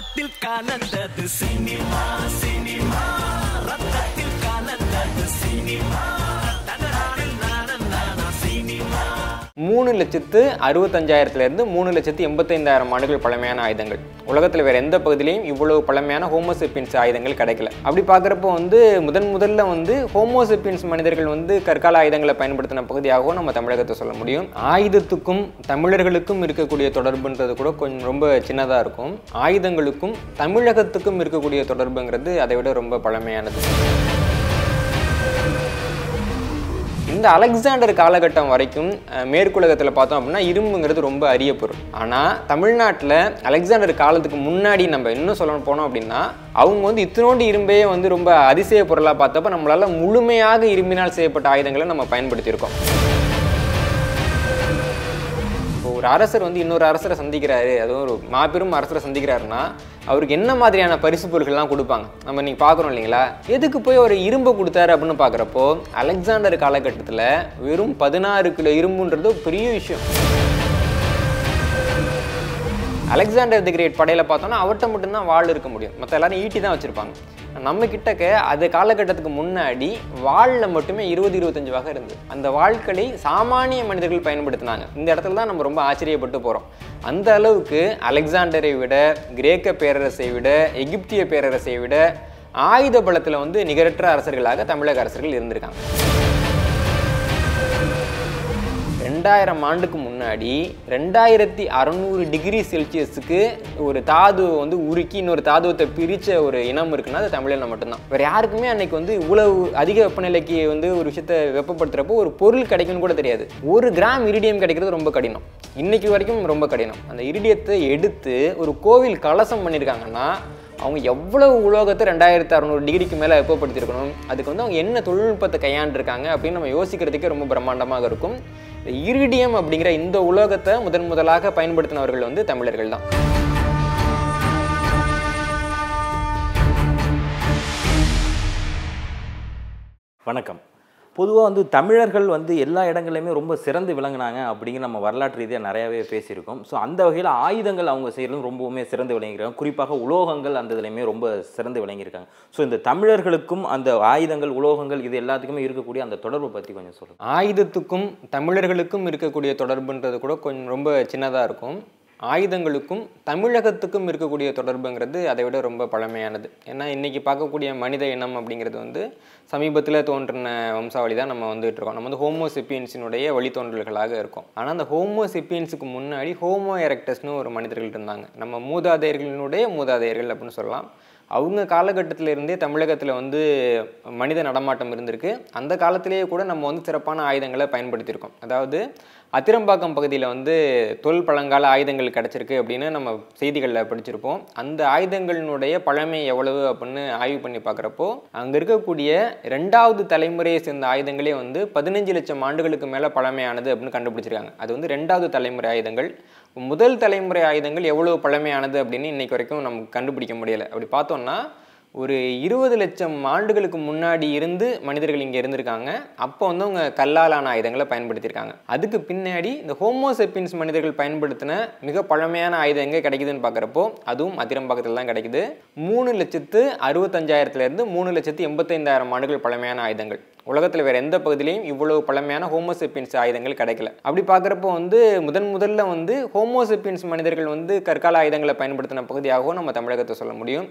ரத்தத்தில் கலந்தது cinema cinema ரத்தத்தில் கலந்தது சினிமா மூணு லட்சத்து அறுபத்தஞ்சாயிரத்துலேருந்து மூணு லட்சத்து எண்பத்தைந்தாயிரம் ஆண்டுகள் பழமையான ஆயுதங்கள் உலகத்தில் வேறு எந்த பகுதியிலையும் இவ்வளவு பழமையான ஹோமோசிப்பின்ஸ் ஆயுதங்கள் கிடைக்கல அப்படி பார்க்குறப்போ வந்து முதன் முதல்ல வந்து ஹோமோசிப்பின்ஸ் மனிதர்கள் வந்து கற்கால ஆயுதங்களை பயன்படுத்தின பகுதியாகவும் நம்ம தமிழகத்தை சொல்ல முடியும் ஆயுதத்துக்கும் தமிழர்களுக்கும் இருக்கக்கூடிய தொடர்புன்றது கூட கொஞ்சம் ரொம்ப சின்னதாக இருக்கும் ஆயுதங்களுக்கும் தமிழகத்துக்கும் இருக்கக்கூடிய தொடர்புங்கிறது அதை விட ரொம்ப பழமையானது இந்த அலெக்சாண்டர் காலகட்டம் வரைக்கும் மேற்குலகத்தில் பார்த்தோம் அப்படின்னா இரும்புங்கிறது ரொம்ப அரிய பொருள் ஆனால் தமிழ்நாட்டில் அலெக்சாண்டர் காலத்துக்கு முன்னாடி நம்ம இன்னும் சொல்ல போனோம் அப்படின்னா அவங்க வந்து இத்தனோண்டு இரும்பையே வந்து ரொம்ப அதிசய பொருளாக பார்த்தப்ப நம்மளால் முழுமையாக இரும்பினால் செய்யப்பட்ட ஆயுதங்களை நம்ம பயன்படுத்தியிருக்கோம் ஒரு அரசர் வந்து இன்னொரு அரசரை சந்திக்கிறாரு அதுவும் ஒரு மாபெரும் அரசரை சந்திக்கிறாருன்னா அவருக்கு என்ன மாதிரியான பரிசு பொருட்கள்லாம் கொடுப்பாங்க நம்ம நீங்கள் பார்க்குறோம் இல்லைங்களா எதுக்கு போய் அவர் இரும்பு கொடுத்தாரு அப்படின்னு பார்க்குறப்போ அலெக்சாண்டர் காலகட்டத்தில் வெறும் பதினாறு கிலோ இரும்புன்றது பெரிய விஷயம் அலெக்சாண்டர் தி கிரேட் படையில் பார்த்தோன்னா அவர்கிட்ட மட்டும்தான் வாழ் இருக்க முடியும் மற்ற எல்லாரும் ஈட்டி தான் வச்சுருப்பாங்க நம்ம கிட்டக்க அது காலகட்டத்துக்கு முன்னாடி வாழ்ல மட்டுமே இருபது இருபத்தஞ்சு வகை இருந்தது அந்த வாழ்க்கையை சாமானிய மனிதர்கள் பயன்படுத்தினாங்க இந்த இடத்துல தான் நம்ம ரொம்ப ஆச்சரியப்பட்டு போகிறோம் அந்த அளவுக்கு அலெக்சாண்டரை விட கிரேக்க பேரரசை விட எகிப்திய பேரரசை விட ஆயுத பலத்தில் வந்து நிகரற்ற அரசர்களாக தமிழக அரசர்கள் இருந்திருக்காங்க ரெண்டாயிரம் ஆண்டுக்கு முன்னாடி ரெண்டாயிரத்தி அறநூறு டிகிரி செல்சியஸுக்கு ஒரு தாது வந்து உருக்கி இன்னொரு தாதுவத்தை பிரித்த ஒரு இனம் இருக்குன்னா அது தமிழனில் மட்டும்தான் வேறு யாருக்குமே அன்னைக்கு வந்து இவ்வளவு அதிக வெப்பநிலைக்கு வந்து ஒரு விஷயத்தை வெப்பப்படுத்துகிறப்போ ஒரு பொருள் கிடைக்கும்னு கூட தெரியாது ஒரு கிராம் இரிடியம் கிடைக்கிறது ரொம்ப கடினம் இன்னைக்கு வரைக்கும் ரொம்ப கடினம் அந்த இரிடியத்தை எடுத்து ஒரு கோவில் கலசம் பண்ணியிருக்காங்கன்னா அவங்க எவ்வளவு உலோகத்தை ரெண்டாயிரத்து அறநூறு டிகிரிக்கு மேலே வெப்பப்படுத்தியிருக்கணும் அதுக்கு வந்து அவங்க என்ன தொழில்நுட்பத்தை கையாண்டுருக்காங்க அப்படின்னு நம்ம யோசிக்கிறதுக்கே ரொம்ப பிரம்மாண்டமாக இருக்கும் இரிடியம் அப்படிங்கிற இந்த உலோகத்தை முதன் முதலாக பயன்படுத்தினவர்கள் வந்து தமிழர்கள் தான் வணக்கம் பொதுவாக வந்து தமிழர்கள் வந்து எல்லா இடங்கள்லையுமே ரொம்ப சிறந்து விளங்கினாங்க அப்படிங்கிற நம்ம வரலாற்று ரீதியாக நிறையாவே பேசியிருக்கோம் ஸோ அந்த வகையில் ஆயுதங்கள் அவங்க செய்கிறதும் ரொம்பவுமே சிறந்து விளங்கியிருக்காங்க குறிப்பாக உலோகங்கள் அந்த இதுலையுமே ரொம்ப சிறந்து விளங்கியிருக்காங்க ஸோ இந்த தமிழர்களுக்கும் அந்த ஆயுதங்கள் உலோகங்கள் இது எல்லாத்துக்குமே இருக்கக்கூடிய அந்த தொடர்பை பற்றி கொஞ்சம் சொல்லுங்கள் ஆயுதத்துக்கும் தமிழர்களுக்கும் இருக்கக்கூடிய தொடர்புன்றது கூட கொஞ்சம் ரொம்ப சின்னதாக இருக்கும் ஆயுதங்களுக்கும் தமிழகத்துக்கும் இருக்கக்கூடிய தொடர்புங்கிறது அதை விட ரொம்ப பழமையானது ஏன்னா இன்றைக்கி பார்க்கக்கூடிய மனித இனம் அப்படிங்கிறது வந்து சமீபத்தில் தோன்றின வம்சாவளி தான் நம்ம வந்துட்டு இருக்கோம் நம்ம வந்து ஹோமோசிப்பியன்ஸினுடைய வழித்தோன்றல்களாக இருக்கும் ஆனால் அந்த ஹோமோசிப்பியன்ஸுக்கு முன்னாடி ஹோமோ எரக்டஸ்னு ஒரு மனிதர்கள் இருந்தாங்க நம்ம மூதாதையர்களினுடைய மூதாதையர்கள் அப்படின்னு சொல்லலாம் அவங்க காலகட்டத்தில் இருந்தே தமிழகத்தில் வந்து மனித நடமாட்டம் இருந்திருக்கு அந்த காலத்திலேயே கூட நம்ம வந்து சிறப்பான ஆயுதங்களை பயன்படுத்தியிருக்கோம் அதாவது அத்திரம்பாக்கம் பகுதியில் வந்து தொல் பழங்கால ஆயுதங்கள் கிடச்சிருக்கு அப்படின்னு நம்ம செய்திகளில் படிச்சிருப்போம் அந்த ஆயுதங்களினுடைய பழமை எவ்வளவு அப்படின்னு ஆய்வு பண்ணி பார்க்குறப்போ அங்கே இருக்கக்கூடிய ரெண்டாவது தலைமுறையை சேர்ந்த ஆயுதங்களே வந்து பதினஞ்சு லட்சம் ஆண்டுகளுக்கு மேலே பழமையானது அப்படின்னு கண்டுபிடிச்சிருக்காங்க அது வந்து ரெண்டாவது தலைமுறை ஆயுதங்கள் முதல் தலைமுறை ஆயுதங்கள் எவ்வளவு பழமையானது அப்படின்னு இன்னைக்கு வரைக்கும் நமக்கு கண்டுபிடிக்க முடியலை அப்படி பார்த்தோம்னா ஒரு இருபது லட்சம் ஆண்டுகளுக்கு முன்னாடி இருந்து மனிதர்கள் இங்கே இருந்திருக்காங்க அப்போ வந்து அவங்க கல்லாலான ஆயுதங்களை பயன்படுத்தியிருக்காங்க அதுக்கு பின்னாடி இந்த ஹோமோசெப்பின்ஸ் மனிதர்கள் பயன்படுத்தின மிக பழமையான ஆயுதம் எங்கே கிடைக்குதுன்னு பார்க்குறப்போ அதுவும் அதிரம்பாக்கத்தில் தான் கிடைக்குது மூணு லட்சத்து அறுபத்தஞ்சாயிரத்துலேருந்து மூணு லட்சத்து எண்பத்தைந்தாயிரம் ஆண்டுகள் பழமையான ஆயுதங்கள் உலகத்தில் வேறு எந்த பகுதியிலையும் இவ்வளவு பழமையான ஹோமோசெப்பின்ஸ் ஆயுதங்கள் கிடைக்கல அப்படி பார்க்குறப்போ வந்து முதன் முதல்ல வந்து ஹோமோசெப்பின்ஸ் மனிதர்கள் வந்து கற்கால ஆயுதங்களை பயன்படுத்தின பகுதியாகவும் நம்ம தமிழகத்தை சொல்ல முடியும்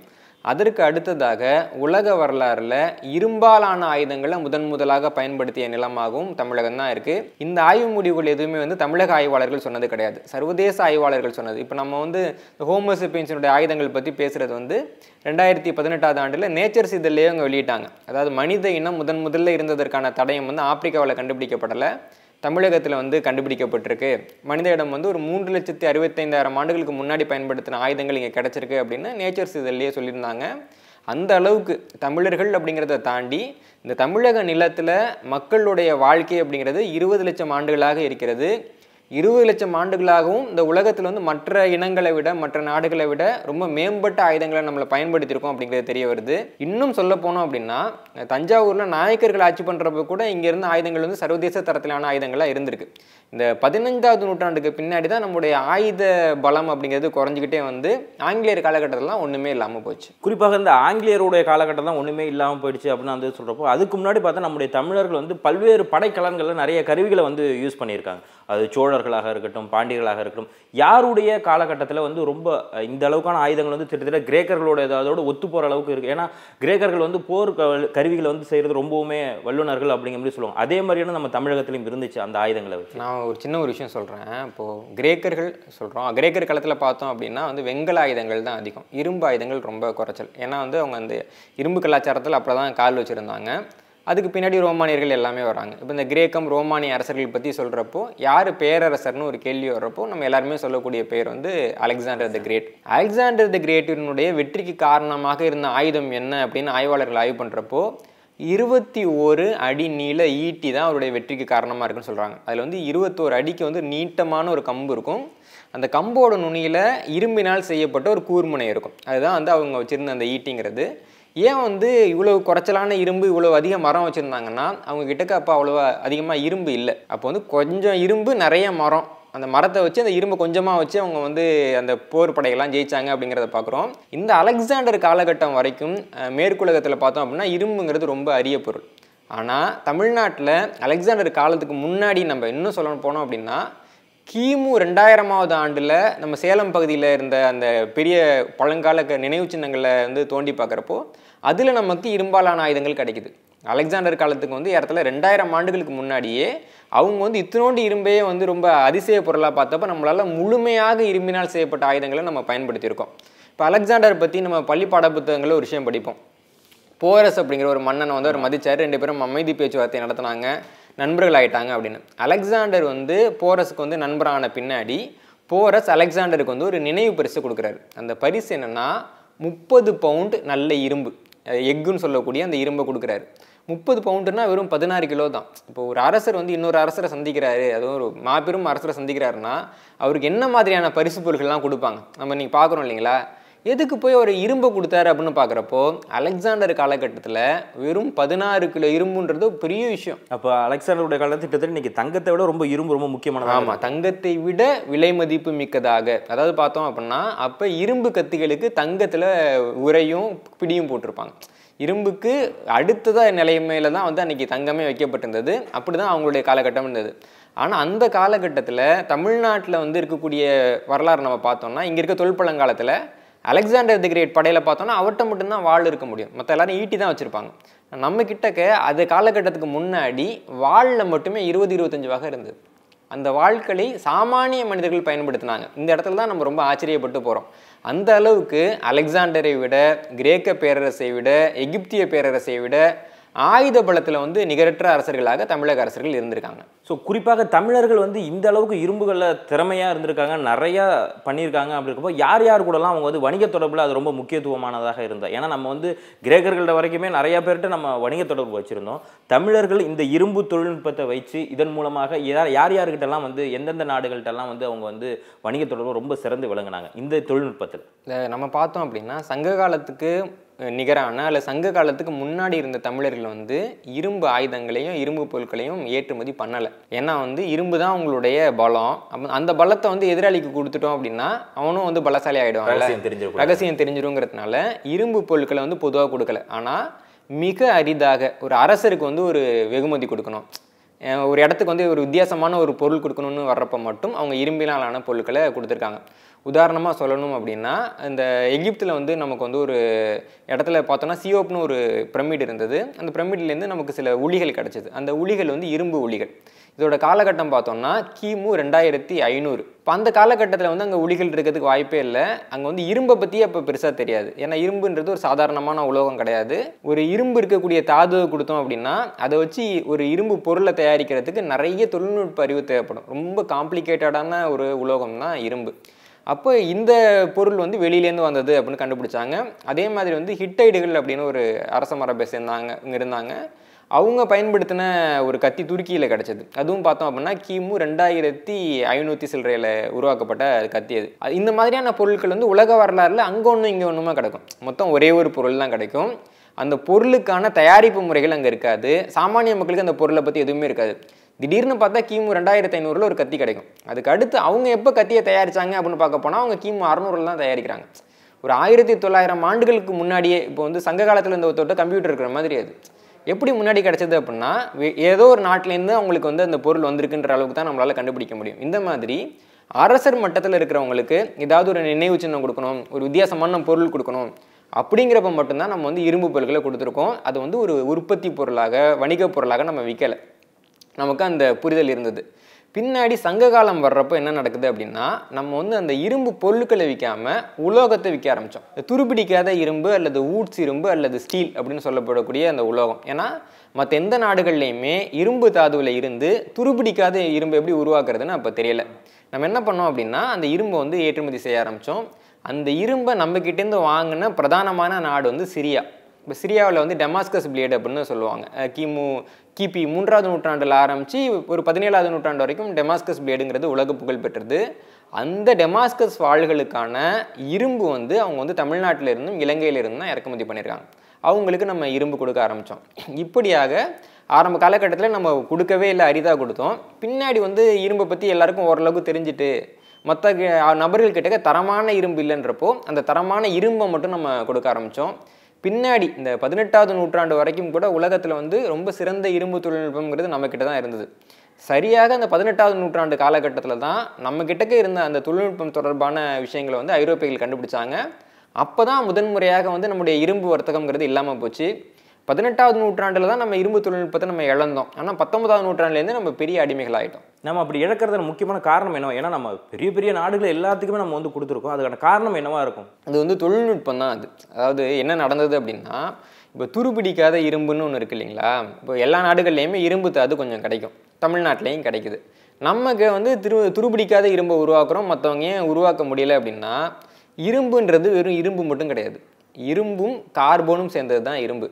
அதற்கு அடுத்ததாக உலக வரலாறில் இரும்பாலான ஆயுதங்களை முதன் முதலாக பயன்படுத்திய நிலமாகவும் தமிழகம் தான் இருக்குது இந்த ஆய்வு முடிவுகள் எதுவுமே வந்து தமிழக ஆய்வாளர்கள் சொன்னது கிடையாது சர்வதேச ஆய்வாளர்கள் சொன்னது இப்போ நம்ம வந்து ஹோமோசிபியன்ஸினுடைய ஆயுதங்கள் பற்றி பேசுறது வந்து ரெண்டாயிரத்தி பதினெட்டாவது ஆண்டில் நேச்சர் இதிலேயே அவங்க வெளியிட்டாங்க அதாவது மனித இனம் முதன் முதல்ல இருந்ததற்கான தடயம் வந்து ஆப்பிரிக்காவில் கண்டுபிடிக்கப்படலை தமிழகத்தில் வந்து கண்டுபிடிக்கப்பட்டிருக்கு மனித இடம் வந்து ஒரு மூன்று லட்சத்தி அறுபத்தைந்தாயிரம் ஆண்டுகளுக்கு முன்னாடி பயன்படுத்தின ஆயுதங்கள் இங்கே கிடச்சிருக்கு அப்படின்னு நேச்சர்ஸ் இதழ்லேயே சொல்லியிருந்தாங்க அந்த அளவுக்கு தமிழர்கள் அப்படிங்கிறத தாண்டி இந்த தமிழக நிலத்தில் மக்களுடைய வாழ்க்கை அப்படிங்கிறது இருபது லட்சம் ஆண்டுகளாக இருக்கிறது இருபது லட்சம் ஆண்டுகளாகவும் இந்த உலகத்தில் வந்து மற்ற இனங்களை விட மற்ற நாடுகளை விட ரொம்ப மேம்பட்ட ஆயுதங்களை நம்மளை பயன்படுத்தியிருக்கோம் அப்படிங்கிறது தெரிய வருது இன்னும் சொல்ல போனோம் அப்படின்னா தஞ்சாவூரில் நாயக்கர்கள் ஆட்சி பண்ணுறப்ப கூட இங்கேருந்து ஆயுதங்கள் வந்து சர்வதேச தரத்திலான ஆயுதங்களாக இருந்திருக்கு இந்த பதினைஞ்சாவது நூற்றாண்டுக்கு பின்னாடி தான் நம்முடைய ஆயுத பலம் அப்படிங்கிறது குறைஞ்சிக்கிட்டே வந்து ஆங்கிலேயர் காலகட்டத்திலாம் ஒன்றுமே இல்லாமல் போச்சு குறிப்பாக இந்த ஆங்கிலேயருடைய காலகட்டம் தான் ஒன்றுமே இல்லாமல் போயிடுச்சு அப்படின்னு வந்து சொல்கிறப்போ அதுக்கு முன்னாடி பார்த்தா நம்முடைய தமிழர்கள் வந்து பல்வேறு படைக்கலன்களில் நிறைய கருவிகளை வந்து யூஸ் பண்ணியிருக்காங்க அது சோழர்களாக இருக்கட்டும் பாண்டியர்களாக இருக்கட்டும் யாருடைய காலகட்டத்தில் வந்து ரொம்ப இந்த அளவுக்கான ஆயுதங்கள் வந்து திட்டத்தட்ட கிரேக்கர்களோட இதோட ஒத்து போகிற அளவுக்கு இருக்குது ஏன்னா கிரேக்கர்கள் வந்து போர் கருவிகளை வந்து செய்கிறது ரொம்பவுமே வல்லுநர்கள் அப்படிங்கிற மாதிரி சொல்லுவாங்க அதே மாதிரியான நம்ம தமிழகத்திலையும் இருந்துச்சு அந்த ஆயுதங்களை வச்சு நான் ஒரு சின்ன ஒரு விஷயம் சொல்கிறேன் இப்போது கிரேக்கர்கள் சொல்கிறோம் கிரேக்கர் காலத்தில் பார்த்தோம் அப்படின்னா வந்து வெங்கல ஆயுதங்கள் தான் அதிகம் இரும்பு ஆயுதங்கள் ரொம்ப குறைச்சல் ஏன்னா வந்து அவங்க அந்த இரும்பு கலாச்சாரத்தில் அப்போ தான் கால் வச்சுருந்தாங்க அதுக்கு பின்னாடி ரோமானியர்கள் எல்லாமே வராங்க இப்போ இந்த கிரேக்கம் ரோமானிய அரசர்கள் பற்றி சொல்கிறப்போ யார் பேரரசர்னு ஒரு கேள்வி வர்றப்போ நம்ம எல்லாருமே சொல்லக்கூடிய பேர் வந்து Alexander the great Alexander the கிரேட்டினுடைய வெற்றிக்கு காரணமாக இருந்த ஆயுதம் என்ன அப்படின்னு ஆய்வாளர்கள் ஆய்வு பண்ணுறப்போ இருபத்தி ஒரு அடி நீள ஈட்டி தான் அவருடைய வெற்றிக்கு காரணமாக இருக்குன்னு சொல்கிறாங்க அதில் வந்து இருபத்தோரு அடிக்கு வந்து நீட்டமான ஒரு கம்பு இருக்கும் அந்த கம்போட நுனியில் இரும்பினால் செய்யப்பட்ட ஒரு கூர்முனை இருக்கும் அதுதான் வந்து அவங்க வச்சுருந்த அந்த ஈட்டிங்கிறது ஏன் வந்து இவ்வளோ குறைச்சலான இரும்பு இவ்வளோ அதிக மரம் வச்சுருந்தாங்கன்னா அவங்க கிட்டக்க அப்போ அவ்வளோவா அதிகமாக இரும்பு இல்லை அப்போ வந்து கொஞ்சம் இரும்பு நிறைய மரம் அந்த மரத்தை வச்சு அந்த இரும்பு கொஞ்சமாக வச்சு அவங்க வந்து அந்த போர் படையெல்லாம் ஜெயிச்சாங்க அப்படிங்கிறத பார்க்குறோம் இந்த அலெக்சாண்டர் காலகட்டம் வரைக்கும் மேற்குலகத்தில் பார்த்தோம் அப்படின்னா இரும்புங்கிறது ரொம்ப அரிய பொருள் ஆனால் தமிழ்நாட்டில் அலெக்சாண்டர் காலத்துக்கு முன்னாடி நம்ம இன்னும் சொல்ல போனோம் அப்படின்னா கிமு ரெண்டாயிரமாவது ஆண்டில் நம்ம சேலம் பகுதியில் இருந்த அந்த பெரிய பழங்கால நினைவு சின்னங்களை வந்து தோண்டி பார்க்குறப்போ அதில் நமக்கு இரும்பாலான ஆயுதங்கள் கிடைக்குது அலெக்சாண்டர் காலத்துக்கு வந்து இடத்துல ரெண்டாயிரம் ஆண்டுகளுக்கு முன்னாடியே அவங்க வந்து இத்தினோண்டு இரும்பையே வந்து ரொம்ப அதிசய பொருளாக பார்த்தப்ப நம்மளால் முழுமையாக இரும்பினால் செய்யப்பட்ட ஆயுதங்களை நம்ம பயன்படுத்தியிருக்கோம் இப்போ அலெக்சாண்டர் பற்றி நம்ம பள்ளி பாட புத்தகங்களில் ஒரு விஷயம் படிப்போம் போரஸ் அப்படிங்கிற ஒரு மன்னனை வந்து அவர் மதிச்சார் ரெண்டு பேரும் அமைதி பேச்சுவார்த்தை நடத்தினாங்க நண்பர்கள் ஆகிட்டாங்க அப்படின்னு அலெக்சாண்டர் வந்து போரஸுக்கு வந்து நண்பரான பின்னாடி போரஸ் அலெக்சாண்டருக்கு வந்து ஒரு நினைவு பரிசு கொடுக்குறாரு அந்த பரிசு என்னென்னா முப்பது பவுண்ட் நல்ல இரும்பு எக்குன்னு சொல்லக்கூடிய அந்த இரும்பை கொடுக்குறாரு முப்பது பவுண்டுனா வெறும் பதினாறு கிலோ தான் இப்போ ஒரு அரசர் வந்து இன்னொரு அரசரை சந்திக்கிறாரு அதுவும் ஒரு மாபெரும் அரசரை சந்திக்கிறாருன்னா அவருக்கு என்ன மாதிரியான பரிசு பொருட்கள்லாம் கொடுப்பாங்க நம்ம நீங்கள் பார்க்குறோம் இல்லைங்களா எதுக்கு போய் அவர் இரும்பு கொடுத்தாரு அப்படின்னு பார்க்குறப்போ அலெக்சாண்டர் காலகட்டத்தில் வெறும் பதினாறு கிலோ இரும்புன்றது பெரிய விஷயம் அப்போ அலெக்சாண்டருடைய காலத்தில் கிட்டத்தட்ட இன்றைக்கி தங்கத்தை விட ரொம்ப இரும்பு ரொம்ப முக்கியமான ஆமாம் தங்கத்தை விட விலை மதிப்பு மிக்கதாக அதாவது பார்த்தோம் அப்படின்னா அப்போ இரும்பு கத்திகளுக்கு தங்கத்தில் உரையும் பிடியும் போட்டிருப்பாங்க இரும்புக்கு அடுத்ததாக நிலைமையில தான் வந்து அன்றைக்கி தங்கமே வைக்கப்பட்டிருந்தது அப்படி தான் அவங்களுடைய காலகட்டம் இருந்தது ஆனால் அந்த காலகட்டத்தில் தமிழ்நாட்டில் வந்து இருக்கக்கூடிய வரலாறு நம்ம பார்த்தோம்னா இங்கே இருக்க தொல்பழங்காலத்தில் அலெக்சாண்டர் தி கிரேட் படையில் பார்த்தோன்னா அவர்கிட்ட மட்டும்தான் வாள் இருக்க முடியும் மற்ற எல்லாரும் ஈட்டி தான் வச்சுருப்பாங்க நம்ம கிட்டக்க அது காலகட்டத்துக்கு முன்னாடி வாளில் மட்டுமே இருபது இருபத்தஞ்சு வகை இருந்தது அந்த வாழ்க்கையை சாமானிய மனிதர்கள் பயன்படுத்தினாங்க இந்த இடத்துல தான் நம்ம ரொம்ப ஆச்சரியப்பட்டு போகிறோம் அந்த அளவுக்கு அலெக்சாண்டரை விட கிரேக்க பேரரசை விட எகிப்திய பேரரசை விட ஆயுத பலத்தில் வந்து நிகரற்ற அரசர்களாக தமிழக அரசர்கள் இருந்திருக்காங்க ஸோ குறிப்பாக தமிழர்கள் வந்து இந்த அளவுக்கு இரும்புகளில் திறமையாக இருந்திருக்காங்க நிறையா பண்ணியிருக்காங்க அப்படி இருக்கப்போ யார் யார் கூடலாம் அவங்க வந்து வணிக தொடர்பில் அது ரொம்ப முக்கியத்துவமானதாக இருந்தால் ஏன்னா நம்ம வந்து கிரேக்கர்கள்ட வரைக்குமே நிறையா பேர்கிட்ட நம்ம வணிக தொடர்பு வச்சுருந்தோம் தமிழர்கள் இந்த இரும்பு தொழில்நுட்பத்தை வச்சு இதன் மூலமாக யார் யார் யார்கிட்டலாம் வந்து எந்தெந்த நாடுகள்கிட்டலாம் வந்து அவங்க வந்து வணிக தொடர்பு ரொம்ப சிறந்து விளங்கினாங்க இந்த தொழில்நுட்பத்தில் நம்ம பார்த்தோம் அப்படின்னா சங்க காலத்துக்கு நிகரான அல்ல சங்க காலத்துக்கு முன்னாடி இருந்த தமிழர்கள் வந்து இரும்பு ஆயுதங்களையும் இரும்பு பொருட்களையும் ஏற்றுமதி பண்ணலை ஏன்னா வந்து இரும்பு தான் அவங்களுடைய பலம் அந்த பலத்தை வந்து எதிராளிக்கு கொடுத்துட்டோம் அப்படின்னா அவனும் வந்து பலசாலி ஆகிடுவான் ரகசியம் தெரிஞ்சிருங்கிறதுனால இரும்பு பொருட்களை வந்து பொதுவாக கொடுக்கல ஆனால் மிக அரிதாக ஒரு அரசருக்கு வந்து ஒரு வெகுமதி கொடுக்கணும் ஒரு இடத்துக்கு வந்து ஒரு வித்தியாசமான ஒரு பொருள் கொடுக்கணும்னு வர்றப்ப மட்டும் அவங்க இரும்பினாலான பொருட்களை கொடுத்துருக்காங்க உதாரணமாக சொல்லணும் அப்படின்னா இந்த எகிப்தில் வந்து நமக்கு வந்து ஒரு இடத்துல பார்த்தோன்னா சியோப்னு ஒரு பிரமிட் இருந்தது அந்த பிரமிட்லேருந்து நமக்கு சில உளிகள் கிடச்சிது அந்த உளிகள் வந்து இரும்பு உளிகள் இதோட காலகட்டம் பார்த்தோம்னா கிமு ரெண்டாயிரத்தி ஐநூறு இப்போ அந்த காலகட்டத்தில் வந்து அங்கே உளிகள் இருக்கிறதுக்கு வாய்ப்பே இல்லை அங்கே வந்து இரும்பை பற்றியே அப்போ பெருசாக தெரியாது ஏன்னா இரும்புன்றது ஒரு சாதாரணமான உலோகம் கிடையாது ஒரு இரும்பு இருக்கக்கூடிய தாதுவை கொடுத்தோம் அப்படின்னா அதை வச்சு ஒரு இரும்பு பொருளை தயாரிக்கிறதுக்கு நிறைய தொழில்நுட்ப அறிவு தேவைப்படும் ரொம்ப காம்ப்ளிகேட்டடான ஒரு உலோகம் தான் இரும்பு அப்போ இந்த பொருள் வந்து வெளியிலேருந்து வந்தது அப்படின்னு கண்டுபிடிச்சாங்க அதே மாதிரி வந்து ஹிட்டைடுகள் அப்படின்னு ஒரு அரச மரபை சேர்ந்தாங்க இங்கே இருந்தாங்க அவங்க பயன்படுத்தின ஒரு கத்தி துருக்கியில் கிடச்சிது அதுவும் பார்த்தோம் அப்படின்னா கிமு ரெண்டாயிரத்தி ஐநூற்றி சில்லறையில் உருவாக்கப்பட்ட கத்தி அது இந்த மாதிரியான பொருட்கள் வந்து உலக வரலாறில் அங்கே ஒன்றும் இங்கே ஒன்றுமா கிடைக்கும் மொத்தம் ஒரே ஒரு பொருள் தான் கிடைக்கும் அந்த பொருளுக்கான தயாரிப்பு முறைகள் அங்கே இருக்காது சாமானிய மக்களுக்கு அந்த பொருளை பற்றி எதுவுமே இருக்காது திடீர்னு பார்த்தா கிமு ரெண்டாயிரத்தி ஐநூறுல ஒரு கத்தி கிடைக்கும் அதுக்கு அடுத்து அவங்க எப்போ கத்தியை தயாரிச்சாங்க அப்படின்னு பார்க்க போனால் அவங்க கிமு அறநூறுல தான் தயாரிக்கிறாங்க ஒரு ஆயிரத்தி தொள்ளாயிரம் ஆண்டுகளுக்கு முன்னாடியே இப்போ வந்து சங்க காலத்தில் இருந்த ஒருத்தோட்ட கம்ப்யூட்டர் இருக்கிற மாதிரி அது எப்படி முன்னாடி கிடைச்சது அப்படின்னா ஏதோ ஒரு நாட்டிலேருந்து அவங்களுக்கு வந்து அந்த பொருள் வந்திருக்குன்ற அளவுக்கு தான் நம்மளால் கண்டுபிடிக்க முடியும் இந்த மாதிரி அரசர் மட்டத்தில் இருக்கிறவங்களுக்கு ஏதாவது ஒரு நினைவு சின்னம் கொடுக்கணும் ஒரு வித்தியாசமான பொருள் கொடுக்கணும் அப்படிங்கிறப்ப மட்டும்தான் நம்ம வந்து இரும்பு பொருட்களை கொடுத்துருக்கோம் அது வந்து ஒரு உற்பத்தி பொருளாக வணிக பொருளாக நம்ம விற்கலை நமக்கு அந்த புரிதல் இருந்தது பின்னாடி சங்க காலம் வர்றப்போ என்ன நடக்குது அப்படின்னா நம்ம வந்து அந்த இரும்பு பொருட்களை விற்காம உலோகத்தை விற்க ஆரம்பித்தோம் துருப்பிடிக்காத இரும்பு அல்லது ஊட்ஸ் இரும்பு அல்லது ஸ்டீல் அப்படின்னு சொல்லப்படக்கூடிய அந்த உலோகம் ஏன்னா மற்ற எந்த நாடுகள்லையுமே இரும்பு தாதுவில் இருந்து துருப்பிடிக்காத இரும்பு எப்படி உருவாக்குறதுன்னு அப்போ தெரியலை நம்ம என்ன பண்ணோம் அப்படின்னா அந்த இரும்பை வந்து ஏற்றுமதி செய்ய ஆரம்பித்தோம் அந்த இரும்பை நம்மக்கிட்டேருந்து வாங்கின பிரதானமான நாடு வந்து சிரியா இப்போ சிரியாவில் வந்து டெமாஸ்கஸ் பிளேடு அப்படின்னு சொல்லுவாங்க கிமு கிபி மூன்றாவது நூற்றாண்டில் ஆரம்பித்து ஒரு பதினேழாவது நூற்றாண்டு வரைக்கும் டெமாஸ்கஸ் பிளேடுங்கிறது உலக புகழ் பெற்றது அந்த டெமாஸ்கஸ் வாள்களுக்கான இரும்பு வந்து அவங்க வந்து தமிழ்நாட்டிலிருந்தும் இலங்கையிலிருந்தும் தான் இறக்குமதி பண்ணியிருக்காங்க அவங்களுக்கு நம்ம இரும்பு கொடுக்க ஆரம்பித்தோம் இப்படியாக ஆரம்ப காலகட்டத்தில் நம்ம கொடுக்கவே இல்லை அரிதாக கொடுத்தோம் பின்னாடி வந்து இரும்பை பற்றி எல்லாருக்கும் ஓரளவுக்கு தெரிஞ்சுட்டு மற்ற நபர்கள் கிட்டக்க தரமான இரும்பு இல்லைன்றப்போ அந்த தரமான இரும்பை மட்டும் நம்ம கொடுக்க ஆரம்பித்தோம் பின்னாடி இந்த பதினெட்டாவது நூற்றாண்டு வரைக்கும் கூட உலகத்தில் வந்து ரொம்ப சிறந்த இரும்பு தொழில்நுட்பங்கிறது நம்மக்கிட்ட தான் இருந்தது சரியாக அந்த பதினெட்டாவது நூற்றாண்டு காலகட்டத்தில் தான் நம்மக்கிட்டக்கு இருந்த அந்த தொழில்நுட்பம் தொடர்பான விஷயங்களை வந்து ஐரோப்பியர்கள் கண்டுபிடிச்சாங்க அப்போ தான் முதன்முறையாக வந்து நம்முடைய இரும்பு வர்த்தகங்கிறது இல்லாமல் போச்சு பதினெட்டாவது நூற்றாண்டில் தான் நம்ம இரும்பு தொழில்நுட்பத்தை நம்ம இழந்தோம் ஆனால் பத்தொன்பதாவது நூற்றாண்டுலேருந்து நம்ம பெரிய அடிமைகள் ஆகிட்டோம் நம்ம அப்படி இழக்கிறது முக்கியமான காரணம் என்ன ஏன்னா நம்ம பெரிய பெரிய நாடுகள் எல்லாத்துக்குமே நம்ம வந்து கொடுத்துருக்கோம் அதுக்கான காரணம் என்னவாக இருக்கும் அது வந்து தொழில்நுட்பம் தான் அது அதாவது என்ன நடந்தது அப்படின்னா இப்போ துருபிடிக்காத இரும்புன்னு ஒன்று இருக்கு இல்லைங்களா இப்போ எல்லா நாடுகள்லேயுமே இரும்பு தாது கொஞ்சம் கிடைக்கும் தமிழ்நாட்டிலையும் கிடைக்குது நமக்கு வந்து திரு துருபிடிக்காத இரும்பை உருவாக்குறோம் மற்றவங்க ஏன் உருவாக்க முடியல அப்படின்னா இரும்புன்றது வெறும் இரும்பு மட்டும் கிடையாது இரும்பும் கார்போனும் சேர்ந்தது தான் இரும்பு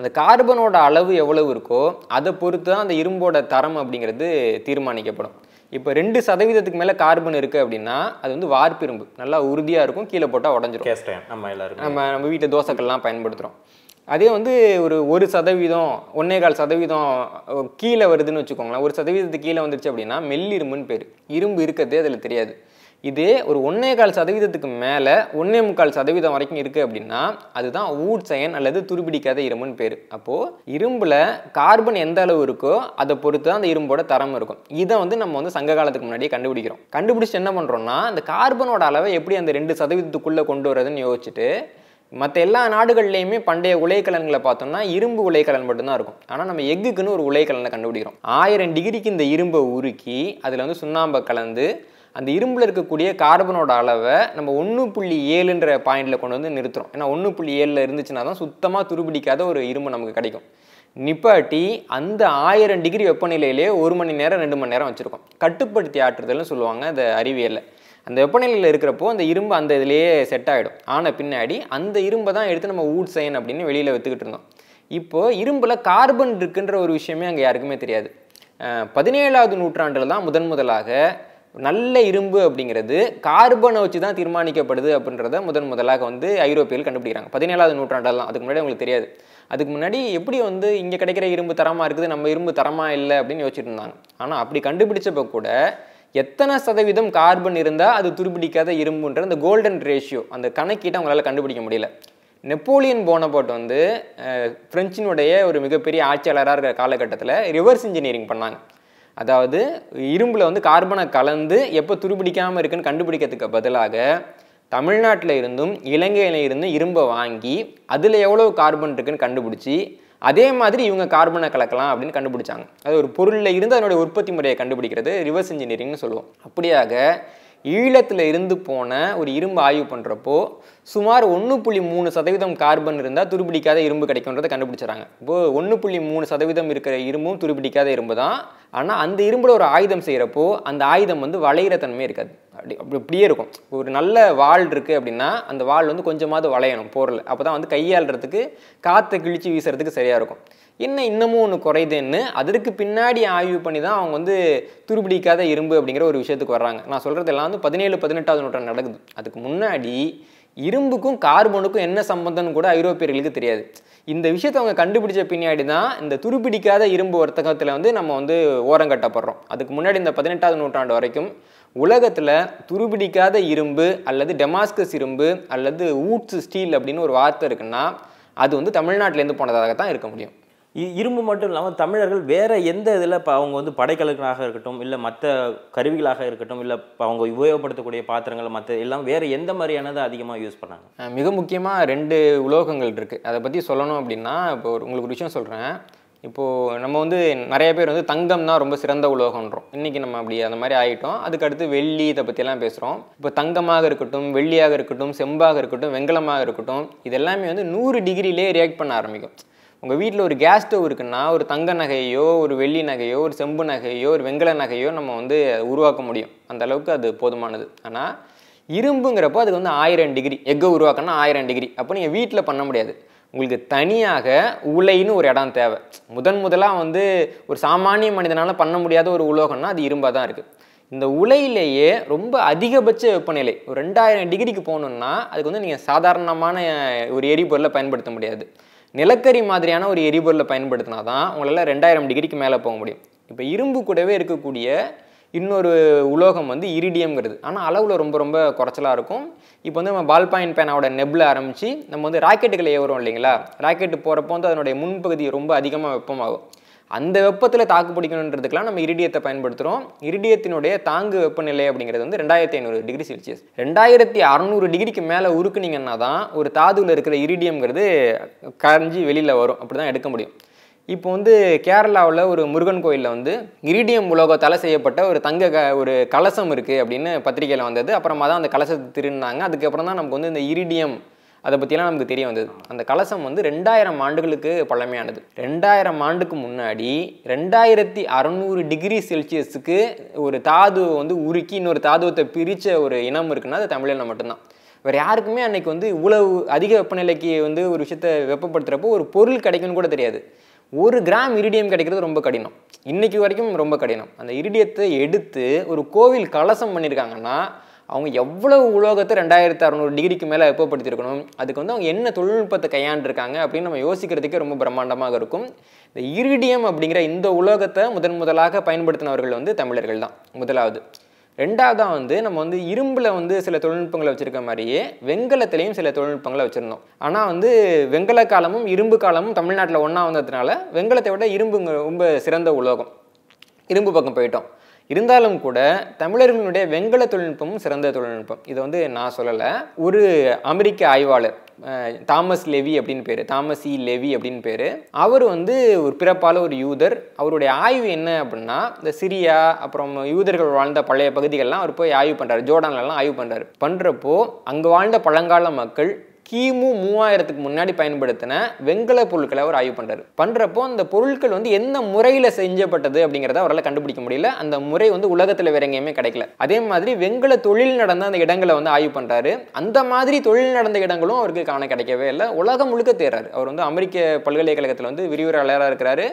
அந்த கார்பனோட அளவு எவ்வளவு இருக்கோ அதை பொறுத்து தான் அந்த இரும்போட தரம் அப்படிங்கிறது தீர்மானிக்கப்படும் இப்போ ரெண்டு சதவீதத்துக்கு மேலே கார்பன் இருக்குது அப்படின்னா அது வந்து வார்ப்பிரும்பு நல்லா உறுதியாக இருக்கும் கீழே போட்டால் உடஞ்சிரும் நம்ம எல்லாரும் நம்ம நம்ம வீட்டில் தோசைக்கள்லாம் பயன்படுத்துகிறோம் அதே வந்து ஒரு ஒரு சதவீதம் ஒன்னே கால் சதவீதம் கீழே வருதுன்னு வச்சுக்கோங்களேன் ஒரு சதவீதத்துக்கு கீழே வந்துருச்சு அப்படின்னா மெல்லிரும்புன்னு பேர் இரும்பு இருக்கிறதே அதில் தெரியாது இது ஒரு ஒன்றே கால் சதவீதத்துக்கு மேலே ஒன்றே முக்கால் சதவீதம் வரைக்கும் இருக்குது அப்படின்னா அதுதான் ஊட் சயன் அல்லது துருபிடிக்காத இரும்புன்னு பேர் அப்போது இரும்பில் கார்பன் எந்த அளவு இருக்கோ அதை பொறுத்து தான் அந்த இரும்போட தரம் இருக்கும் இதை வந்து நம்ம வந்து சங்க காலத்துக்கு முன்னாடியே கண்டுபிடிக்கிறோம் கண்டுபிடிச்சு என்ன பண்ணுறோம்னா அந்த கார்பனோட அளவை எப்படி அந்த ரெண்டு சதவீதத்துக்குள்ளே கொண்டு வரதுன்னு யோசிச்சுட்டு மற்ற எல்லா நாடுகள்லையுமே பண்டைய உலைக்கலன்களை பார்த்தோம்னா இரும்பு உலைக்கலன் மட்டும்தான் இருக்கும் ஆனால் நம்ம எக்குக்குன்னு ஒரு உலைக்கலனை கண்டுபிடிக்கிறோம் ஆயிரம் டிகிரிக்கு இந்த இரும்பை உருக்கி அதில் வந்து சுண்ணாம்பை கலந்து அந்த இரும்பில் இருக்கக்கூடிய கார்பனோட அளவை நம்ம ஒன்று புள்ளி ஏழுன்ற பாயிண்டில் கொண்டு வந்து நிறுத்துறோம் ஏன்னா ஒன்று புள்ளி ஏழில் இருந்துச்சுன்னா தான் சுத்தமாக துருபிடிக்காத ஒரு இரும்பு நமக்கு கிடைக்கும் நிப்பாட்டி அந்த ஆயிரம் டிகிரி வெப்பநிலையிலே ஒரு மணி நேரம் ரெண்டு மணி நேரம் வச்சுருக்கோம் கட்டுப்படுத்தி ஆற்றுதல்னு சொல்லுவாங்க அந்த அறிவியலில் அந்த வெப்பநிலையில் இருக்கிறப்போ அந்த இரும்பு அந்த இதுலேயே செட் ஆகிடும் ஆன பின்னாடி அந்த இரும்பை தான் எடுத்து நம்ம ஊட் சைன் அப்படின்னு வெளியில் விற்றுக்கிட்டு இருந்தோம் இப்போது இரும்பில் கார்பன் இருக்குன்ற ஒரு விஷயமே அங்கே யாருக்குமே தெரியாது பதினேழாவது நூற்றாண்டில் தான் முதன் முதலாக நல்ல இரும்பு அப்படிங்கிறது கார்பனை வச்சு தான் தீர்மானிக்கப்படுது அப்படின்றத முதன் முதலாக வந்து ஐரோப்பியர்கள் கண்டுபிடிக்கிறாங்க பதினேழாவது நூற்றாண்டெல்லாம் அதுக்கு முன்னாடி உங்களுக்கு தெரியாது அதுக்கு முன்னாடி எப்படி வந்து இங்கே கிடைக்கிற இரும்பு தரமாக இருக்குது நம்ம இரும்பு தரமாக இல்லை அப்படின்னு யோசிச்சுட்டு இருந்தாங்க ஆனால் அப்படி கண்டுபிடிச்சப்போ கூட எத்தனை சதவீதம் கார்பன் இருந்தால் அது துருப்பிடிக்காத இரும்புன்ற அந்த கோல்டன் ரேஷியோ அந்த கணக்கீட்டை அவங்களால் கண்டுபிடிக்க முடியல நெப்போலியன் போனபோட் வந்து ஃப்ரெஞ்சினுடைய ஒரு மிகப்பெரிய ஆட்சியாளராக இருக்கிற காலகட்டத்தில் ரிவர்ஸ் இன்ஜினியரிங் பண்ணாங்க அதாவது இரும்பில் வந்து கார்பனை கலந்து எப்போ துருபிடிக்காமல் இருக்குன்னு கண்டுபிடிக்கிறதுக்கு பதிலாக தமிழ்நாட்டில் இருந்தும் இலங்கையில் இருந்தும் இரும்பை வாங்கி அதில் எவ்வளோ கார்பன் இருக்குன்னு கண்டுபிடிச்சி அதே மாதிரி இவங்க கார்பனை கலக்கலாம் அப்படின்னு கண்டுபிடிச்சாங்க அது ஒரு பொருளில் இருந்து அதனுடைய உற்பத்தி முறையை கண்டுபிடிக்கிறது ரிவர்ஸ் இன்ஜினியரிங்னு சொல்லுவோம் அப்படியாக ஈழத்தில் இருந்து போன ஒரு இரும்பு ஆய்வு பண்ணுறப்போ சுமார் ஒன்று புள்ளி மூணு சதவீதம் கார்பன் இருந்தால் துருபிடிக்காத இரும்பு கிடைக்கும்ன்றதை கண்டுபிடிச்சாங்க இப்போது ஒன்று புள்ளி மூணு சதவீதம் இருக்கிற இரும்பும் துருபிடிக்காத இரும்பு தான் ஆனால் அந்த இரும்பில் ஒரு ஆயுதம் செய்கிறப்போ அந்த ஆயுதம் வந்து வளையிற தன்மை இருக்காது அப்படி அப்படி இப்படியே இருக்கும் ஒரு நல்ல வால் இருக்குது அப்படின்னா அந்த வால் வந்து கொஞ்சமாவது வளையணும் பொருள் அப்போ தான் வந்து கையாளுறதுக்கு காற்றை கிழிச்சு வீசுறதுக்கு சரியாக இருக்கும் என்ன இன்னமும் ஒன்று குறையுதுன்னு அதற்கு பின்னாடி ஆய்வு பண்ணி தான் அவங்க வந்து துருபிடிக்காத இரும்பு அப்படிங்கிற ஒரு விஷயத்துக்கு வர்றாங்க நான் சொல்கிறது எல்லாம் வந்து பதினேழு பதினெட்டாவது நூற்றாண்டு நடக்குது அதுக்கு முன்னாடி இரும்புக்கும் கார்பனுக்கும் என்ன சம்பந்தம்னு கூட ஐரோப்பியர்களுக்கு தெரியாது இந்த விஷயத்தை அவங்க கண்டுபிடிச்ச பின்னாடி தான் இந்த துருப்பிடிக்காத இரும்பு வர்த்தகத்தில் வந்து நம்ம வந்து ஓரங்கட்டப்படுறோம் அதுக்கு முன்னாடி இந்த பதினெட்டாவது நூற்றாண்டு வரைக்கும் உலகத்தில் துருப்பிடிக்காத இரும்பு அல்லது டெமாஸ்கஸ் இரும்பு அல்லது ஊட்ஸ் ஸ்டீல் அப்படின்னு ஒரு வார்த்தை இருக்குன்னா அது வந்து தமிழ்நாட்டிலேருந்து போனதாக தான் இருக்க முடியும் இரும்பு மட்டும் இல்லாமல் தமிழர்கள் வேறு எந்த இதில் இப்போ அவங்க வந்து படைக்கலுக்களாக இருக்கட்டும் இல்லை மற்ற கருவிகளாக இருக்கட்டும் இல்லை இப்போ அவங்க உபயோகப்படுத்தக்கூடிய பாத்திரங்கள் மற்ற எல்லாம் வேறு எந்த மாதிரியானதை அதிகமாக யூஸ் பண்ணாங்க மிக முக்கியமாக ரெண்டு உலோகங்கள் இருக்குது அதை பற்றி சொல்லணும் அப்படின்னா இப்போ உங்களுக்கு ஒரு விஷயம் சொல்கிறேன் இப்போது நம்ம வந்து நிறைய பேர் வந்து தங்கம் தான் ரொம்ப சிறந்த உலோகன்றோம் இன்றைக்கி நம்ம அப்படி அந்த மாதிரி ஆகிட்டோம் அதுக்கடுத்து வெள்ளி இதை பற்றிலாம் பேசுகிறோம் இப்போ தங்கமாக இருக்கட்டும் வெள்ளியாக இருக்கட்டும் செம்பாக இருக்கட்டும் வெங்கலமாக இருக்கட்டும் இதெல்லாமே வந்து நூறு டிகிரிலே ரியாக்ட் பண்ண ஆரம்பிக்கும் உங்கள் வீட்டில் ஒரு கேஸ் ஸ்டவ் இருக்குன்னா ஒரு தங்க நகையோ ஒரு வெள்ளி நகையோ ஒரு செம்பு நகையோ ஒரு வெங்கல நகையோ நம்ம வந்து உருவாக்க முடியும் அந்த அளவுக்கு அது போதுமானது ஆனால் இரும்புங்கிறப்போ அதுக்கு வந்து ஆயிரம் டிகிரி எக்கை உருவாக்கணும்னா ஆயிரம் டிகிரி அப்போ நீங்கள் வீட்டில் பண்ண முடியாது உங்களுக்கு தனியாக உலைன்னு ஒரு இடம் தேவை முதன் முதலாக வந்து ஒரு சாமானிய மனிதனால் பண்ண முடியாத ஒரு உலோகம்னா அது இரும்பாக தான் இருக்குது இந்த உலையிலேயே ரொம்ப அதிகபட்ச வெப்பநிலை ஒரு ரெண்டாயிரம் டிகிரிக்கு போகணுன்னா அதுக்கு வந்து நீங்கள் சாதாரணமான ஒரு எரிபொருளை பயன்படுத்த முடியாது நிலக்கரி மாதிரியான ஒரு எரிபொருளை பயன்படுத்தினா தான் உங்களால் ரெண்டாயிரம் டிகிரிக்கு மேலே போக முடியும் இப்போ இரும்பு கூடவே இருக்கக்கூடிய இன்னொரு உலோகம் வந்து இரிடியம்ங்கிறது ஆனால் அளவில் ரொம்ப ரொம்ப குறைச்சலாக இருக்கும் இப்போ வந்து நம்ம பால் பாயிண்ட் பேனாவோட நெப்பில் ஆரம்பித்து நம்ம வந்து ராக்கெட்டுகளை ஏவுறோம் இல்லைங்களா ராக்கெட்டு போகிறப்போ வந்து அதனுடைய முன்பகுதி ரொம்ப அதிகமாக வெப்பமாகும் அந்த வெப்பத்தில் தாக்கு பிடிக்கணுன்றதுக்கெலாம் நம்ம இரிடியத்தை பயன்படுத்துகிறோம் இரிடியத்தினுடைய தாங்கு வெப்பநிலை அப்படிங்கிறது வந்து ரெண்டாயிரத்தி ஐநூறு டிகிரி செல்சியஸ் ரெண்டாயிரத்தி அறநூறு டிகிரிக்கு மேலே உருக்குனிங்கன்னா தான் ஒரு தாதுவில் இருக்கிற இரிடியம்ங்கிறது கரைஞ்சி வெளியில் வரும் அப்படி தான் எடுக்க முடியும் இப்போ வந்து கேரளாவில் ஒரு முருகன் கோயிலில் வந்து இரிடியம் உலோகத்தால் செய்யப்பட்ட ஒரு தங்க க ஒரு கலசம் இருக்குது அப்படின்னு பத்திரிகையில் வந்தது அப்புறமா தான் அந்த கலசத்தை திருந்தாங்க அதுக்கப்புறம் தான் நமக்கு வந்து இந்த இரிடியம் அதை பற்றிலாம் நமக்கு தெரிய வந்தது அந்த கலசம் வந்து ரெண்டாயிரம் ஆண்டுகளுக்கு பழமையானது ரெண்டாயிரம் ஆண்டுக்கு முன்னாடி ரெண்டாயிரத்தி அறநூறு டிகிரி செல்சியஸுக்கு ஒரு தாது வந்து உருக்கி இன்னொரு தாதுவத்தை பிரித்த ஒரு இனம் இருக்குன்னா அது தமிழில் மட்டும்தான் வேறு யாருக்குமே அன்றைக்கி வந்து இவ்வளவு அதிக வெப்பநிலைக்கு வந்து ஒரு விஷயத்தை வெப்பப்படுத்துகிறப்போ ஒரு பொருள் கிடைக்கும்னு கூட தெரியாது ஒரு கிராம் இரிடியம் கிடைக்கிறது ரொம்ப கடினம் இன்றைக்கி வரைக்கும் ரொம்ப கடினம் அந்த இரிடியத்தை எடுத்து ஒரு கோவில் கலசம் பண்ணியிருக்காங்கன்னா அவங்க எவ்வளவு உலோகத்தை ரெண்டாயிரத்து அறநூறு டிகிரிக்கு மேலே வெப்பப்படுத்தியிருக்கணும் அதுக்கு வந்து அவங்க என்ன தொழில்நுட்பத்தை கையாண்டிருக்காங்க அப்படின்னு நம்ம யோசிக்கிறதுக்கே ரொம்ப பிரம்மாண்டமாக இருக்கும் இந்த இரிடியம் அப்படிங்கிற இந்த உலோகத்தை முதன் முதலாக பயன்படுத்தினவர்கள் வந்து தமிழர்கள் தான் முதலாவது ரெண்டாவதாக வந்து நம்ம வந்து இரும்பில் வந்து சில தொழில்நுட்பங்களை வச்சுருக்க மாதிரியே வெங்கலத்துலேயும் சில தொழில்நுட்பங்களை வச்சுருந்தோம் ஆனால் வந்து வெங்கல காலமும் இரும்பு காலமும் தமிழ்நாட்டில் ஒன்றா வந்ததுனால வெங்கலத்தை விட இரும்புங்க ரொம்ப சிறந்த உலோகம் இரும்பு பக்கம் போயிட்டோம் இருந்தாலும் கூட தமிழர்களுடைய வெங்கல தொழில்நுட்பமும் சிறந்த தொழில்நுட்பம் இதை வந்து நான் சொல்லலை ஒரு அமெரிக்க ஆய்வாளர் தாமஸ் லெவி அப்படின்னு பேர் தாமஸ் இ லெவி அப்படின்னு பேர் அவர் வந்து ஒரு பிறப்பால் ஒரு யூதர் அவருடைய ஆய்வு என்ன அப்படின்னா இந்த சிரியா அப்புறம் யூதர்கள் வாழ்ந்த பழைய பகுதிகள்லாம் அவர் போய் ஆய்வு பண்ணுறாரு ஜோர்டான்லலாம் ஆய்வு பண்ணுறாரு பண்ணுறப்போ அங்கே வாழ்ந்த பழங்கால மக்கள் கிமு மூவாயிரத்துக்கு முன்னாடி பயன்படுத்தின வெங்கல பொருட்களை அவர் ஆய்வு பண்ணுறாரு பண்ணுறப்போ அந்த பொருட்கள் வந்து எந்த முறையில் செஞ்சப்பட்டது அப்படிங்கிறத அவரால் கண்டுபிடிக்க முடியல அந்த முறை வந்து உலகத்தில் வேற எங்கேயுமே கிடைக்கல அதே மாதிரி வெங்கல தொழில் நடந்த அந்த இடங்களை வந்து ஆய்வு பண்ணுறாரு அந்த மாதிரி தொழில் நடந்த இடங்களும் அவருக்கு காண கிடைக்கவே இல்லை உலகம் முழுக்க தேர்றாரு அவர் வந்து அமெரிக்க பல்கலைக்கழகத்தில் வந்து விரிவுரையாளராக இருக்கிறாரு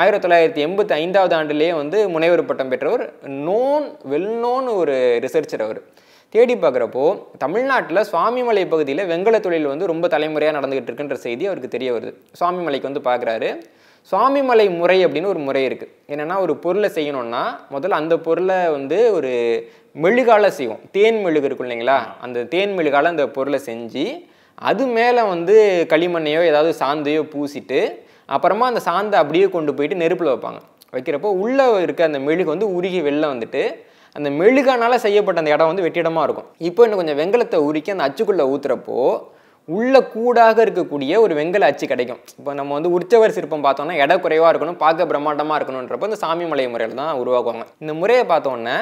ஆயிரத்தி தொள்ளாயிரத்தி எண்பத்தி ஐந்தாவது ஆண்டுலேயே வந்து முனைவர் பட்டம் பெற்றவர் நோன் வெல் நோன் ஒரு ரிசர்ச்சர் அவர் தேடி பார்க்குறப்போ தமிழ்நாட்டில் சுவாமிமலை பகுதியில் வெங்கல தொழில் வந்து ரொம்ப தலைமுறையாக நடந்துகிட்டு இருக்குன்ற செய்தி அவருக்கு தெரிய வருது சுவாமிமலைக்கு வந்து பார்க்குறாரு சுவாமிமலை முறை அப்படின்னு ஒரு முறை இருக்குது என்னென்னா ஒரு பொருளை செய்யணும்னா முதல்ல அந்த பொருளை வந்து ஒரு மெழுகால செய்வோம் தேன் மெழுகு இருக்கும் இல்லைங்களா அந்த தேன் மெழுகால அந்த பொருளை செஞ்சு அது மேலே வந்து களிமண்ணையோ ஏதாவது சாந்தையோ பூசிட்டு அப்புறமா அந்த சாந்தை அப்படியே கொண்டு போயிட்டு நெருப்பில் வைப்பாங்க வைக்கிறப்போ உள்ளே இருக்க அந்த மெழுகு வந்து உருகி வெளில வந்துட்டு அந்த மெழுகானால் செய்யப்பட்ட அந்த இடம் வந்து வெற்றிடமாக இருக்கும் இப்போ இன்னும் கொஞ்சம் வெங்கலத்தை உருக்கி அந்த அச்சுக்குள்ளே ஊற்றுறப்போ உள்ள கூடாக இருக்கக்கூடிய ஒரு வெங்கல அச்சு கிடைக்கும் இப்போ நம்ம வந்து உற்சவர் சிற்பம் பார்த்தோம்னா இட குறைவாக இருக்கணும் பார்க்க பிரம்மாண்டமாக இருக்கணுன்றப்போ இந்த சாமி மலை முறையில் தான் உருவாக்குவாங்க இந்த முறையை பார்த்தோன்னே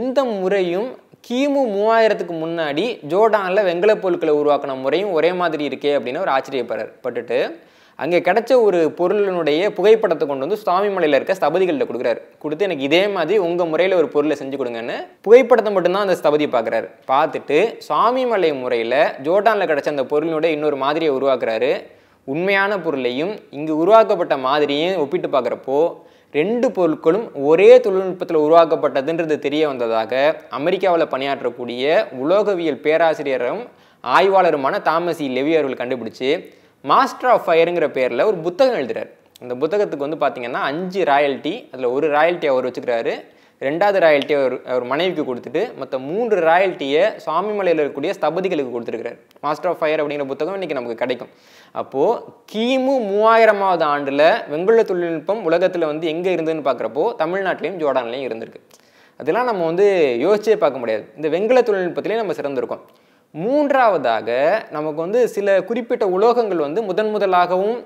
இந்த முறையும் கிமு மூவாயிரத்துக்கு முன்னாடி ஜோர்டானில் வெங்கலப் பொருட்களை உருவாக்கின முறையும் ஒரே மாதிரி இருக்கே அப்படின்னு ஒரு ஆச்சரியப்படுறார் பட்டுட்டு அங்கே கிடைச்ச ஒரு பொருளினுடைய புகைப்படத்தை கொண்டு வந்து சுவாமி மலையில் இருக்க ஸ்தபதிகளில் கொடுக்குறாரு கொடுத்து எனக்கு இதே மாதிரி உங்கள் முறையில் ஒரு பொருளை செஞ்சு கொடுங்கன்னு புகைப்படத்தை மட்டும்தான் அந்த ஸ்தபதி பார்க்குறாரு பார்த்துட்டு சுவாமி மலை முறையில் ஜோர்டானில் கிடச்ச அந்த பொருளினுடைய இன்னொரு மாதிரியை உருவாக்குறாரு உண்மையான பொருளையும் இங்கு உருவாக்கப்பட்ட மாதிரியும் ஒப்பிட்டு பார்க்குறப்போ ரெண்டு பொருட்களும் ஒரே தொழில்நுட்பத்தில் உருவாக்கப்பட்டதுன்றது தெரிய வந்ததாக அமெரிக்காவில் பணியாற்றக்கூடிய உலோகவியல் பேராசிரியரும் ஆய்வாளருமான தாமசி லெவி அவர்கள் கண்டுபிடிச்சு மாஸ்டர் ஆஃப் ஃபயருங்கிற பேரில் ஒரு புத்தகம் எழுதுகிறார் அந்த புத்தகத்துக்கு வந்து பார்த்திங்கன்னா அஞ்சு ராயல்ட்டி அதில் ஒரு ராயல்ட்டி அவர் வச்சுக்கிறாரு ரெண்டாவது ராயல்ட்டி அவர் அவர் மனைவிக்கு கொடுத்துட்டு மற்ற மூன்று ராயல்ட்டியை சுவாமிமலையில் இருக்கக்கூடிய ஸ்தபதிகளுக்கு கொடுத்துருக்கிறார் மாஸ்டர் ஆஃப் ஃபயர் அப்படிங்கிற புத்தகம் இன்றைக்கி நமக்கு கிடைக்கும் அப்போது கிமு மூவாயிரமாவது ஆண்டில் வெங்குள்ள தொழில்நுட்பம் உலகத்தில் வந்து எங்கே இருந்ததுன்னு பார்க்குறப்போ தமிழ்நாட்டிலையும் ஜோர்டான்லேயும் இருந்திருக்கு அதெல்லாம் நம்ம வந்து யோசிச்சே பார்க்க முடியாது இந்த வெங்குள தொழில்நுட்பத்திலையும் நம்ம சிறந்திருக்கோம் மூன்றாவதாக நமக்கு வந்து சில குறிப்பிட்ட உலோகங்கள் வந்து முதன் முதலாகவும்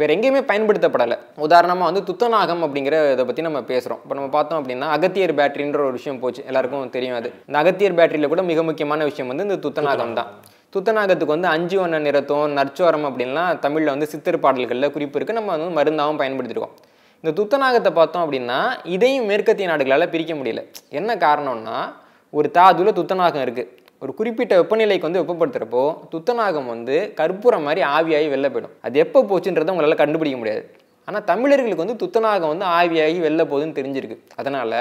வேறு எங்கேயுமே பயன்படுத்தப்படலை உதாரணமாக வந்து துத்தநாகம் அப்படிங்கிற இதை பற்றி நம்ம பேசுகிறோம் இப்போ நம்ம பார்த்தோம் அப்படின்னா அகத்தியர் பேட்டரின்ற ஒரு விஷயம் போச்சு எல்லாருக்கும் தெரியும் அது இந்த அகத்தியர் பேட்டரியில் கூட மிக முக்கியமான விஷயம் வந்து இந்த துத்தநாகம் தான் துத்தநாகத்துக்கு வந்து அஞ்சு வண்ண நிறத்தம் நற்சோரம் அப்படின்லாம் தமிழில் வந்து சித்தர் பாடல்களில் குறிப்பு இருக்குது நம்ம வந்து மருந்தாகவும் பயன்படுத்திருக்கோம் இந்த துத்தநாகத்தை பார்த்தோம் அப்படின்னா இதையும் மேற்கத்திய நாடுகளால் பிரிக்க முடியல என்ன காரணம்னா ஒரு தாதுவில் துத்தநாகம் இருக்குது ஒரு குறிப்பிட்ட வெப்பநிலைக்கு வந்து வெப்பப்படுத்துகிறப்போ துத்தநாகம் வந்து கற்பூரம் மாதிரி ஆவியாகி வெளில போயிடும் அது எப்போ போச்சுன்றதை உங்களால் கண்டுபிடிக்க முடியாது ஆனால் தமிழர்களுக்கு வந்து துத்தநாகம் வந்து ஆவியாகி வெளில போகுதுன்னு தெரிஞ்சிருக்கு அதனால்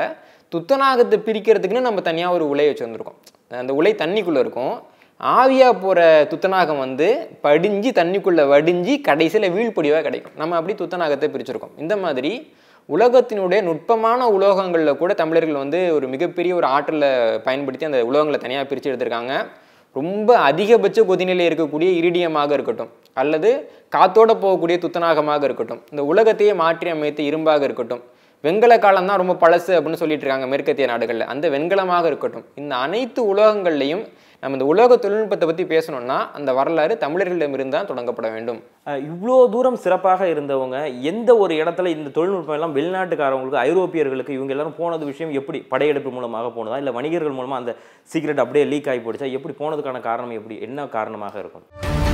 துத்தநாகத்தை பிரிக்கிறதுக்குன்னு நம்ம தனியாக ஒரு உலையை வச்சு வந்திருக்கோம் அந்த உலை தண்ணிக்குள்ளே இருக்கும் ஆவியாக போகிற துத்தநாகம் வந்து படிஞ்சு தண்ணிக்குள்ளே வடிஞ்சு கடைசியில் வீழ்பொடிவாக கிடைக்கும் நம்ம அப்படி துத்தநாகத்தை பிரிச்சிருக்கோம் இந்த மாதிரி உலகத்தினுடைய நுட்பமான உலோகங்களில் கூட தமிழர்கள் வந்து ஒரு மிகப்பெரிய ஒரு ஆற்றலில் பயன்படுத்தி அந்த உலோகங்களை தனியாக பிரித்து எடுத்திருக்காங்க ரொம்ப அதிகபட்ச கொதிநிலை இருக்கக்கூடிய இரிடியமாக இருக்கட்டும் அல்லது காத்தோடு போகக்கூடிய துத்தநாகமாக இருக்கட்டும் இந்த உலகத்தையே மாற்றி அமைத்த இரும்பாக இருக்கட்டும் வெண்கல காலம் தான் ரொம்ப பழசு அப்படின்னு சொல்லிட்டு இருக்காங்க மேற்கத்திய நாடுகளில் அந்த வெண்கலமாக இருக்கட்டும் இந்த அனைத்து உலகங்கள்லையும் நம்ம இந்த உலக தொழில்நுட்பத்தை பற்றி பேசணும்னா அந்த வரலாறு தமிழர்களிடமிருந்து தான் தொடங்கப்பட வேண்டும் இவ்வளோ தூரம் சிறப்பாக இருந்தவங்க எந்த ஒரு இடத்துல இந்த தொழில்நுட்பம் எல்லாம் வெளிநாட்டுக்காரவங்களுக்கு ஐரோப்பியர்களுக்கு இவங்க எல்லாரும் போனது விஷயம் எப்படி படையெடுப்பு மூலமாக போனதா இல்லை வணிகர்கள் மூலமாக அந்த சீக்ரெட் அப்படியே லீக் ஆகி போயிடுச்சா எப்படி போனதுக்கான காரணம் எப்படி என்ன காரணமாக இருக்கும்